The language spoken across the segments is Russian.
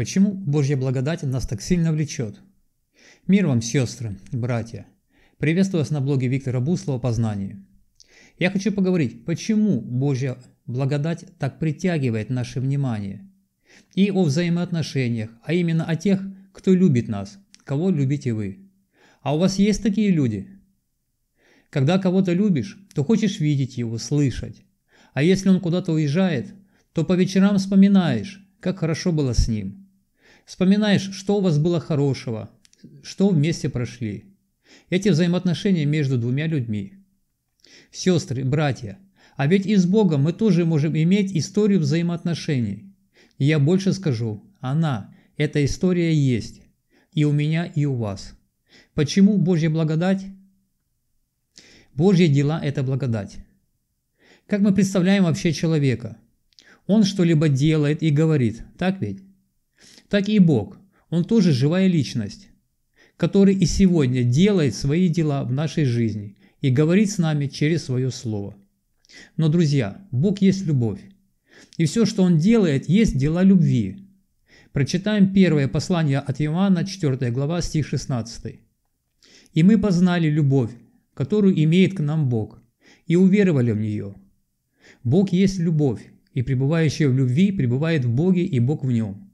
Почему Божья благодать нас так сильно влечет? Мир вам, сестры, братья! Приветствую вас на блоге Виктора Буслова «Познание». Я хочу поговорить, почему Божья благодать так притягивает наше внимание. И о взаимоотношениях, а именно о тех, кто любит нас, кого любите вы. А у вас есть такие люди? Когда кого-то любишь, то хочешь видеть его, слышать. А если он куда-то уезжает, то по вечерам вспоминаешь, как хорошо было с ним. Вспоминаешь, что у вас было хорошего, что вместе прошли. Эти взаимоотношения между двумя людьми. Сестры, братья, а ведь и с Богом мы тоже можем иметь историю взаимоотношений. И я больше скажу, она, эта история есть. И у меня, и у вас. Почему Божья благодать? Божьи дела – это благодать. Как мы представляем вообще человека? Он что-либо делает и говорит, так ведь? Так и Бог, Он тоже живая личность, который и сегодня делает свои дела в нашей жизни и говорит с нами через свое слово. Но, друзья, Бог есть любовь, и все, что Он делает, есть дела любви. Прочитаем первое послание от Иоанна, 4 глава, стих 16. «И мы познали любовь, которую имеет к нам Бог, и уверовали в нее. Бог есть любовь, и пребывающая в любви пребывает в Боге, и Бог в нем.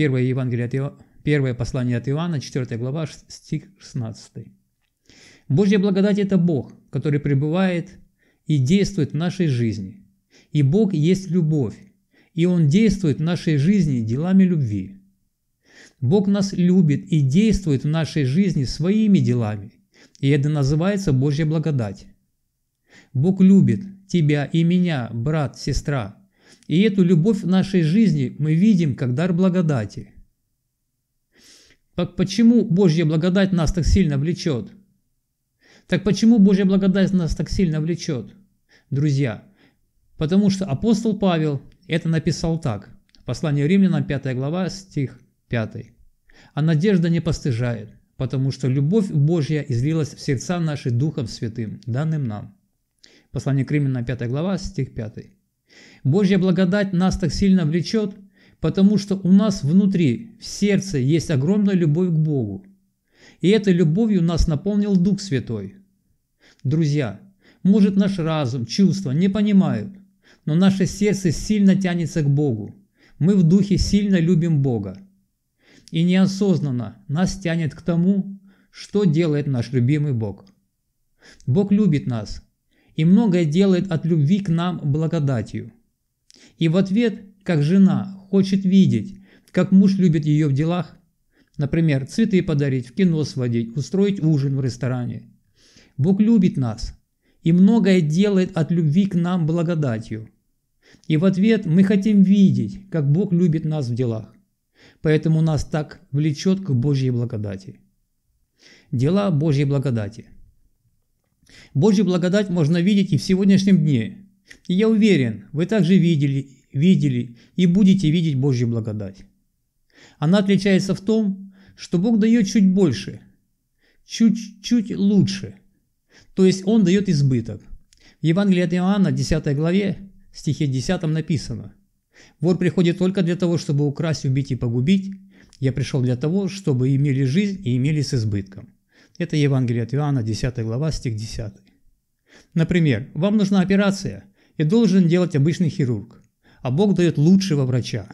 Первое, Евангелие от Ио... Первое послание от Иоанна, 4 глава, стих 16. Божья благодать – это Бог, который пребывает и действует в нашей жизни. И Бог есть любовь, и Он действует в нашей жизни делами любви. Бог нас любит и действует в нашей жизни своими делами, и это называется Божья благодать. Бог любит тебя и меня, брат, сестра, и эту любовь в нашей жизни мы видим как дар благодати. Так почему Божья благодать нас так сильно влечет? Так почему Божья благодать нас так сильно влечет, друзья? Потому что апостол Павел это написал так. Послание римлянам, 5 глава, стих 5. «А надежда не постыжает, потому что любовь Божья излилась в сердца наши Духом Святым, данным нам». Послание к римлянам, 5 глава, стих 5. Божья благодать нас так сильно влечет, потому что у нас внутри, в сердце есть огромная любовь к Богу. И этой любовью нас наполнил Дух Святой. Друзья, может наш разум, чувства не понимают, но наше сердце сильно тянется к Богу. Мы в духе сильно любим Бога. И неосознанно нас тянет к тому, что делает наш любимый Бог. Бог любит нас, и многое делает от любви к нам благодатью. И в ответ, как жена хочет видеть, как муж любит ее в делах, например, цветы подарить, в кино сводить, устроить ужин в ресторане. Бог любит нас и многое делает от любви к нам благодатью. И в ответ мы хотим видеть, как Бог любит нас в делах. Поэтому нас так влечет к Божьей благодати. Дела Божьей благодати – Божью благодать можно видеть и в сегодняшнем дне. И я уверен, вы также видели, видели и будете видеть Божью благодать. Она отличается в том, что Бог дает чуть больше, чуть-чуть лучше. То есть Он дает избыток. В Евангелии от Иоанна, 10 главе, стихе 10 написано. «Вор приходит только для того, чтобы украсть, убить и погубить. Я пришел для того, чтобы имели жизнь и имели с избытком». Это Евангелие от Иоанна, 10 глава, стих 10. Например, вам нужна операция, и должен делать обычный хирург, а Бог дает лучшего врача.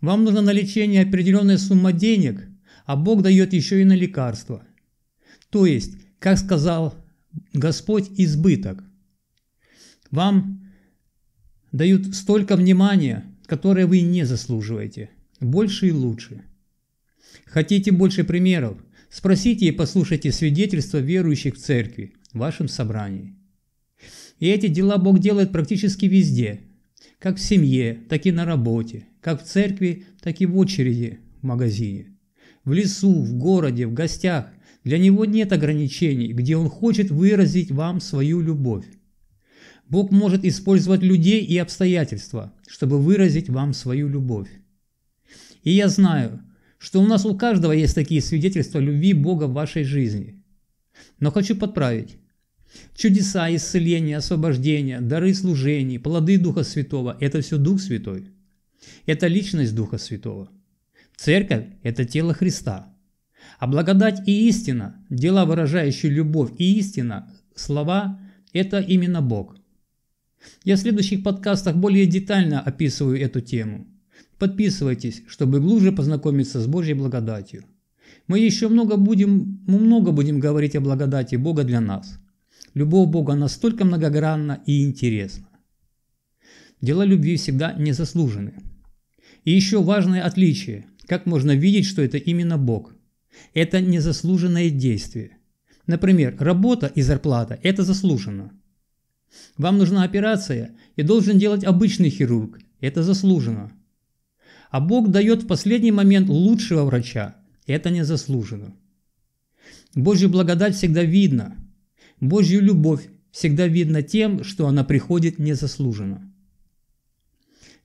Вам нужно на лечение определенная сумма денег, а Бог дает еще и на лекарства. То есть, как сказал Господь, избыток. Вам дают столько внимания, которое вы не заслуживаете. Больше и лучше. Хотите больше примеров? Спросите и послушайте свидетельства верующих в церкви, в вашем собрании. И эти дела Бог делает практически везде, как в семье, так и на работе, как в церкви, так и в очереди в магазине, в лесу, в городе, в гостях. Для Него нет ограничений, где Он хочет выразить вам свою любовь. Бог может использовать людей и обстоятельства, чтобы выразить вам свою любовь. И я знаю, что у нас у каждого есть такие свидетельства любви Бога в вашей жизни. Но хочу подправить. Чудеса, исцеления, освобождения, дары служений, плоды Духа Святого – это все Дух Святой. Это личность Духа Святого. Церковь – это тело Христа. А благодать и истина, дела, выражающие любовь и истина, слова – это именно Бог. Я в следующих подкастах более детально описываю эту тему – Подписывайтесь, чтобы глубже познакомиться с Божьей благодатью. Мы еще много будем, мы много будем говорить о благодати Бога для нас. Любовь Бога настолько многогранна и интересна. Дела любви всегда не заслужены. И еще важное отличие. Как можно видеть, что это именно Бог? Это незаслуженное действие. Например, работа и зарплата – это заслуженно. Вам нужна операция и должен делать обычный хирург – это заслуженно а Бог дает в последний момент лучшего врача. Это не заслужено. Божью благодать всегда видно. Божью любовь всегда видно тем, что она приходит незаслуженно.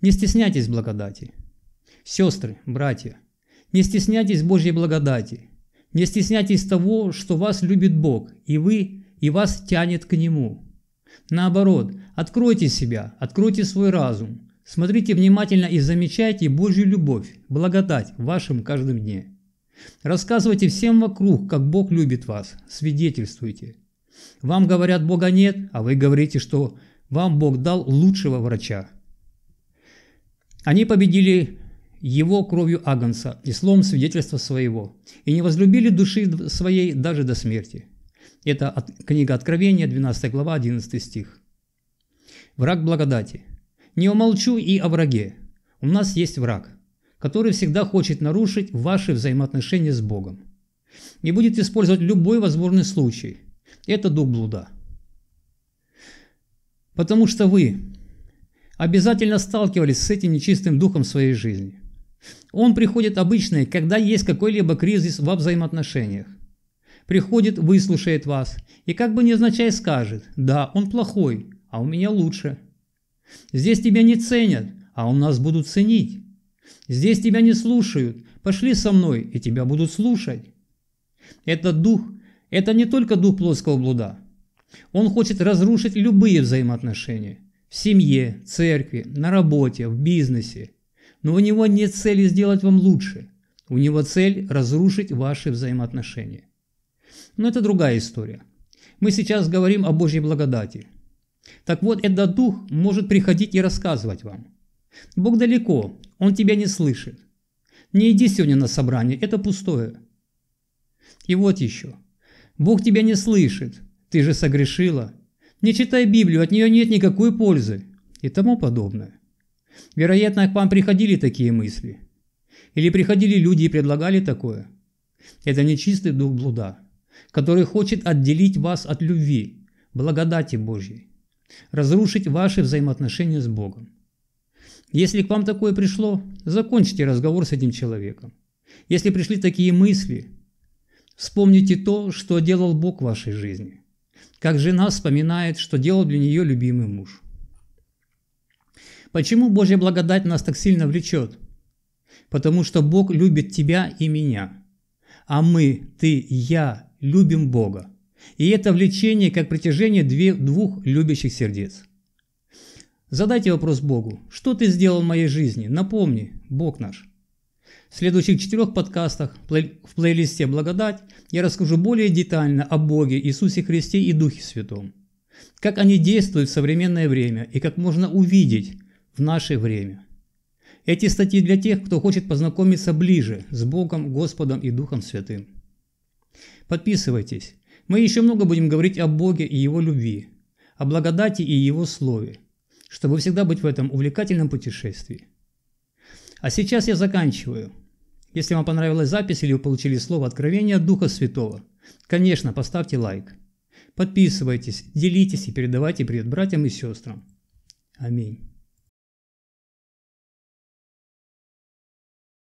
Не стесняйтесь благодати. Сестры, братья, не стесняйтесь Божьей благодати. Не стесняйтесь того, что вас любит Бог, и вы, и вас тянет к Нему. Наоборот, откройте себя, откройте свой разум, Смотрите внимательно и замечайте Божью любовь, благодать в вашем каждом дне. Рассказывайте всем вокруг, как Бог любит вас, свидетельствуйте. Вам говорят, Бога нет, а вы говорите, что вам Бог дал лучшего врача. Они победили его кровью Агнца и словом свидетельства своего, и не возлюбили души своей даже до смерти. Это от, книга Откровения, 12 глава, 11 стих. Враг благодати – не умолчу и о враге. У нас есть враг, который всегда хочет нарушить ваши взаимоотношения с Богом. И будет использовать любой возможный случай. Это дух блуда. Потому что вы обязательно сталкивались с этим нечистым духом в своей жизни. Он приходит обычно, когда есть какой-либо кризис во взаимоотношениях. Приходит, выслушает вас и как бы незначай скажет «Да, он плохой, а у меня лучше». Здесь тебя не ценят, а у нас будут ценить. Здесь тебя не слушают, пошли со мной, и тебя будут слушать. Этот дух – это не только дух плоского блуда. Он хочет разрушить любые взаимоотношения – в семье, церкви, на работе, в бизнесе. Но у него нет цели сделать вам лучше. У него цель – разрушить ваши взаимоотношения. Но это другая история. Мы сейчас говорим о Божьей благодати – так вот, этот дух может приходить и рассказывать вам. Бог далеко, он тебя не слышит. Не иди сегодня на собрание, это пустое. И вот еще. Бог тебя не слышит, ты же согрешила. Не читай Библию, от нее нет никакой пользы. И тому подобное. Вероятно, к вам приходили такие мысли. Или приходили люди и предлагали такое. Это нечистый дух блуда, который хочет отделить вас от любви, благодати Божьей разрушить ваши взаимоотношения с Богом. Если к вам такое пришло, закончите разговор с этим человеком. Если пришли такие мысли, вспомните то, что делал Бог в вашей жизни. Как жена вспоминает, что делал для нее любимый муж. Почему Божья благодать нас так сильно влечет? Потому что Бог любит тебя и меня. А мы, ты я, любим Бога. И это влечение как притяжение двух любящих сердец. Задайте вопрос Богу, что ты сделал в моей жизни? Напомни, Бог наш. В следующих четырех подкастах в плейлисте «Благодать» я расскажу более детально о Боге, Иисусе Христе и Духе Святом, как они действуют в современное время и как можно увидеть в наше время. Эти статьи для тех, кто хочет познакомиться ближе с Богом, Господом и Духом Святым. Подписывайтесь. Мы еще много будем говорить о Боге и Его любви, о благодати и Его Слове, чтобы всегда быть в этом увлекательном путешествии. А сейчас я заканчиваю. Если вам понравилась запись или вы получили слово откровения от Духа Святого, конечно, поставьте лайк. Подписывайтесь, делитесь и передавайте привет братьям и сестрам. Аминь.